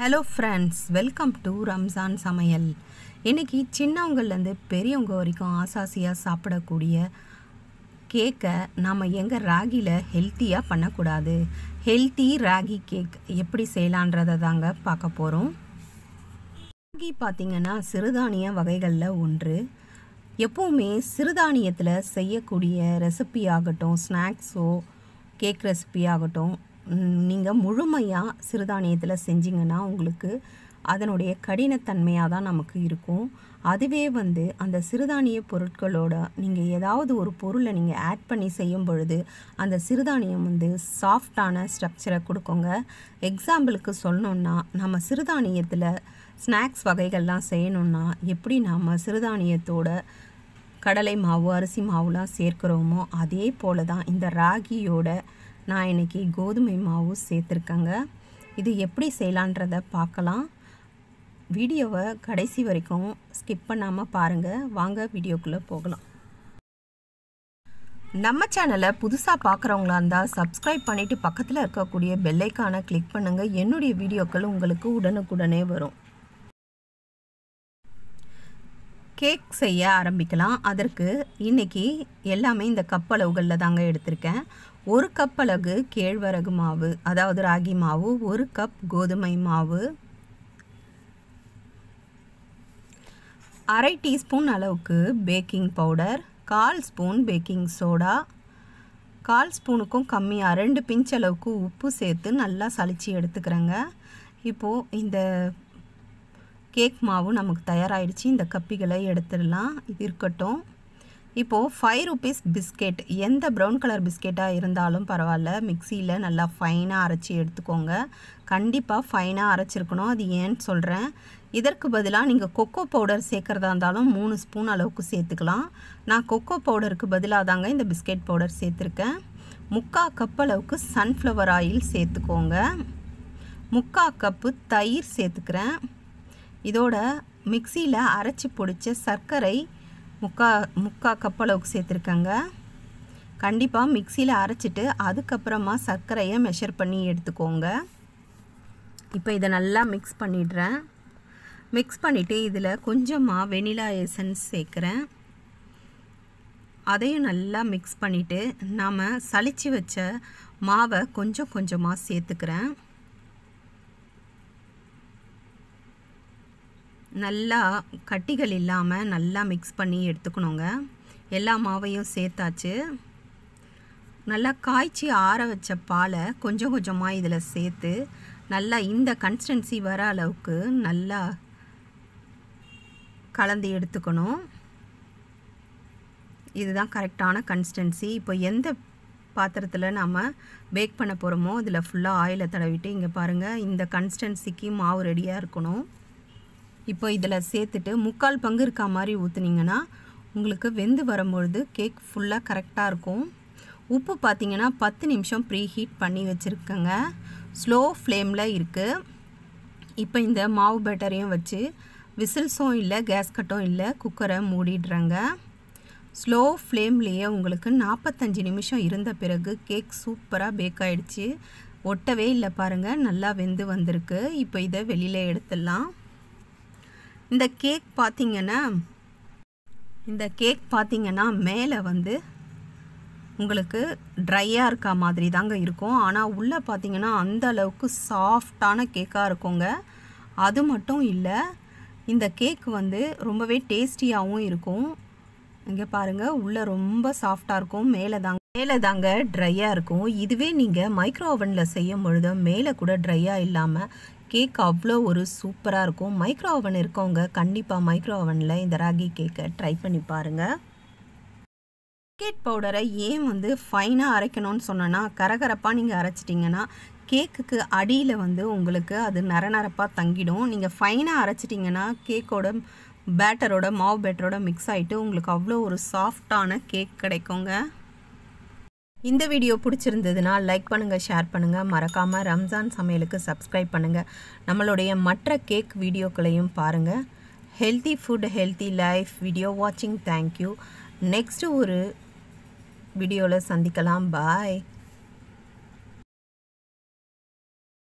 hello friends welcome to Ramzan சமையல் இன்றைக்கி சின்னவங்கள்லேருந்து பெரியவங்க வரைக்கும் ஆசாசியாக சாப்பிடக்கூடிய கேக்கை நாம் எங்கள் ராகியில் ஹெல்த்தியாக பண்ணக்கூடாது ஹெல்த்தி ராகி கேக் எப்படி செய்யலான்றதை தாங்க பார்க்க போகிறோம் ராகி பார்த்திங்கன்னா சிறுதானிய வகைகளில் ஒன்று எப்போவுமே சிறுதானியத்தில் செய்யக்கூடிய ரெசிபி ஆகட்டும் ஸ்நாக்ஸோ கேக் ரெசிபி ஆகட்டும் நீங்கள் முழுமையாக சிறுதானியத்தில் செஞ்சிங்கன்னா உங்களுக்கு அதனுடைய கடினத்தன்மையாக தான் நமக்கு இருக்கும் அதுவே வந்து அந்த சிறுதானிய பொருட்களோட நீங்கள் ஏதாவது ஒரு பொருளை நீங்கள் ஆட் பண்ணி செய்யும் பொழுது அந்த சிறுதானியம் வந்து சாஃப்டான ஸ்ட்ரக்சரை கொடுக்குங்க எக்ஸாம்பிளுக்கு சொல்லணுன்னா நம்ம சிறுதானியத்தில் ஸ்நாக்ஸ் வகைகள்லாம் செய்யணுன்னா எப்படி நாம் சிறுதானியத்தோட கடலை மாவு அரிசி மாவுலாம் சேர்க்குறோமோ அதே போல் தான் இந்த ராகியோட நான் இன்றைக்கி கோதுமை மாவு சேர்த்துருக்கேங்க இது எப்படி செய்யலான்றத பார்க்கலாம் வீடியோவை கடைசி வரைக்கும் ஸ்கிப் பண்ணாமல் பாருங்கள் வாங்க வீடியோக்குள்ளே போகலாம் நம்ம சேனலை புதுசாக பார்க்குறவங்களா இருந்தால் சப்ஸ்கிரைப் பண்ணிவிட்டு பக்கத்தில் இருக்கக்கூடிய பெல்லைக்கான கிளிக் பண்ணுங்கள் என்னுடைய வீடியோக்கள் உங்களுக்கு உடனுக்குடனே வரும் கேக் செய்ய ஆரம்பிக்கலாம் அதற்கு இன்றைக்கி எல்லாமே இந்த கப் அளவுகளில் தாங்க எடுத்திருக்கேன் ஒரு கப் அளவு கேழ்வரகு மாவு அதாவது ராகி மாவு ஒரு கப் கோதுமை மாவு அரை டீஸ்பூன் அளவுக்கு பேக்கிங் பவுடர் கால் ஸ்பூன் பேக்கிங் சோடா கால் ஸ்பூனுக்கும் கம்மியாக ரெண்டு பிஞ்ச் அளவுக்கு உப்பு சேர்த்து நல்லா சளிச்சு எடுத்துக்கிறேங்க இப்போது இந்த கேக் மாவு நமக்கு தயாராகிடுச்சு இந்த கப்பிகளை எடுத்துடலாம் இது இருக்கட்டும் இப்போது ஃபைவ் ருபீஸ் பிஸ்கெட் எந்த ப்ரௌன் கலர் பிஸ்கெட்டாக இருந்தாலும் பரவாயில்ல மிக்சியில் நல்லா ஃபைனாக அரைச்சி எடுத்துக்கோங்க கண்டிப்பாக ஃபைனாக அரைச்சிருக்கணும் அது ஏன்னு சொல்கிறேன் இதற்கு பதிலாக நீங்கள் கொக்கோ பவுடர் சேர்க்குறதா இருந்தாலும் மூணு ஸ்பூன் அளவுக்கு சேர்த்துக்கலாம் நான் கொக்கோ பவுடருக்கு பதிலாக தாங்க இந்த பிஸ்கெட் பவுடர் சேர்த்துருக்கேன் முக்கால் கப் அளவுக்கு சன்ஃப்ளவர் ஆயில் சேர்த்துக்கோங்க முக்கால் கப்பு தயிர் சேர்த்துக்கிறேன் இதோட மிக்சியில் அரைச்சி பிடிச்ச சர்க்கரை முக்கா முக்கா கப் அளவுக்கு சேர்த்துருக்கேங்க கண்டிப்பாக மிக்சியில் அரைச்சிட்டு அதுக்கப்புறமா சர்க்கரையை மெஷர் பண்ணி எடுத்துக்கோங்க இப்போ இதை நல்லா மிக்ஸ் பண்ணிடுறேன் மிக்ஸ் பண்ணிவிட்டு இதில் கொஞ்சமாக வெனிலா எசன்ஸ் சேர்க்குறேன் அதையும் நல்லா மிக்ஸ் பண்ணிவிட்டு நாம் சளிச்சு வச்ச மாவை கொஞ்சம் கொஞ்சமாக சேர்த்துக்கிறேன் நல்லா கட்டிகள் இல்லாமல் நல்லா மிக்ஸ் பண்ணி எடுத்துக்கணுங்க எல்லா மாவையும் சேர்த்தாச்சு நல்லா காய்ச்சி ஆற வச்ச பாலை கொஞ்சம் கொஞ்சமாக இதில் சேர்த்து நல்லா இந்த கன்சிஸ்டன்சி வர அளவுக்கு நல்லா கலந்து எடுத்துக்கணும் இதுதான் கரெக்டான கன்சிஸ்டன்சி இப்போ எந்த பாத்திரத்தில் நாம் பேக் பண்ண போகிறோமோ அதில் ஃபுல்லாக ஆயிலை தடவிட்டு இங்கே பாருங்கள் இந்த கன்சிஸ்டன்சிக்கு மாவு ரெடியாக இருக்கணும் இப்போ இதில் சேர்த்துட்டு முக்கால் பங்கு இருக்கா மாதிரி ஊற்றுனீங்கன்னா உங்களுக்கு வெந்து வரும்பொழுது கேக் ஃபுல்லாக கரெக்டாக இருக்கும் உப்பு பார்த்திங்கன்னா பத்து நிமிஷம் ப்ரீ ஹீட் பண்ணி வச்சுருக்கேங்க ஸ்லோ ஃப்ளேமில் இருக்குது இப்போ இந்த மாவு பேட்டரையும் வச்சு விசில்ஸும் இல்லை கேஸ் கட்டும் இல்லை குக்கரை மூடிடுறேங்க ஸ்லோ ஃப்ளேம்லேயே உங்களுக்கு நாற்பத்தஞ்சு நிமிஷம் இருந்த பிறகு கேக் சூப்பராக பேக் ஆகிடுச்சு ஒட்டவே இல்லை பாருங்கள் நல்லா வெந்து வந்திருக்கு இப்போ இதை வெளியில் எடுத்துடலாம் இந்த கேக் பார்த்திங்கன்னா இந்த கேக் பார்த்திங்கன்னா மேலே வந்து உங்களுக்கு ட்ரையாக இருக்கா மாதிரி தாங்க இருக்கும் ஆனால் உள்ளே பார்த்திங்கன்னா அந்த அளவுக்கு சாஃப்டான கேக்காக இருக்குங்க அது மட்டும் இல்லை இந்த கேக் வந்து ரொம்பவே டேஸ்டியாகவும் இருக்கும் இங்கே பாருங்கள் உள்ளே ரொம்ப சாஃப்டாக இருக்கும் மேலே தாங்க மேலே தாங்க ட்ரையாக இருக்கும் இதுவே நீங்கள் மைக்ரோ ஓவனில் செய்யும் பொழுது மேலே கூட ட்ரையாக இல்லாமல் கேக் அவ்வளோ ஒரு சூப்பராக இருக்கும் மைக்ரோ ஓவன் இருக்கவங்க கண்டிப்பாக மைக்ரோ ஓவனில் இந்த ராகி கேக்கை ட்ரை பண்ணி பாருங்கள் பிஸ்கெட் பவுடரை ஏன் வந்து ஃபைனாக அரைக்கணும்னு சொன்னோன்னா கரகரப்பாக நீங்கள் அரைச்சிட்டிங்கன்னா கேக்குக்கு அடியில் வந்து உங்களுக்கு அது நரநரப்பாக தங்கிடும் நீங்கள் ஃபைனாக அரைச்சிட்டிங்கன்னா கேக்கோட பேட்டரோட மாவு பேட்டரோட மிக்ஸ் ஆகிட்டு உங்களுக்கு அவ்வளோ ஒரு சாஃப்டான கேக் கிடைக்குங்க இந்த வீடியோ பிடிச்சிருந்ததுனால் லைக் பண்ணுங்கள் ஷேர் பண்ணுங்கள் மறக்காமல் ரம்ஜான் சமையலுக்கு சப்ஸ்கிரைப் பண்ணுங்கள் நம்மளுடைய மற்ற கேக் வீடியோக்களையும் பாருங்கள் healthy food healthy life video வாட்சிங் தேங்க்யூ நெக்ஸ்ட்டு ஒரு வீடியோவில் சந்திக்கலாம் பாய்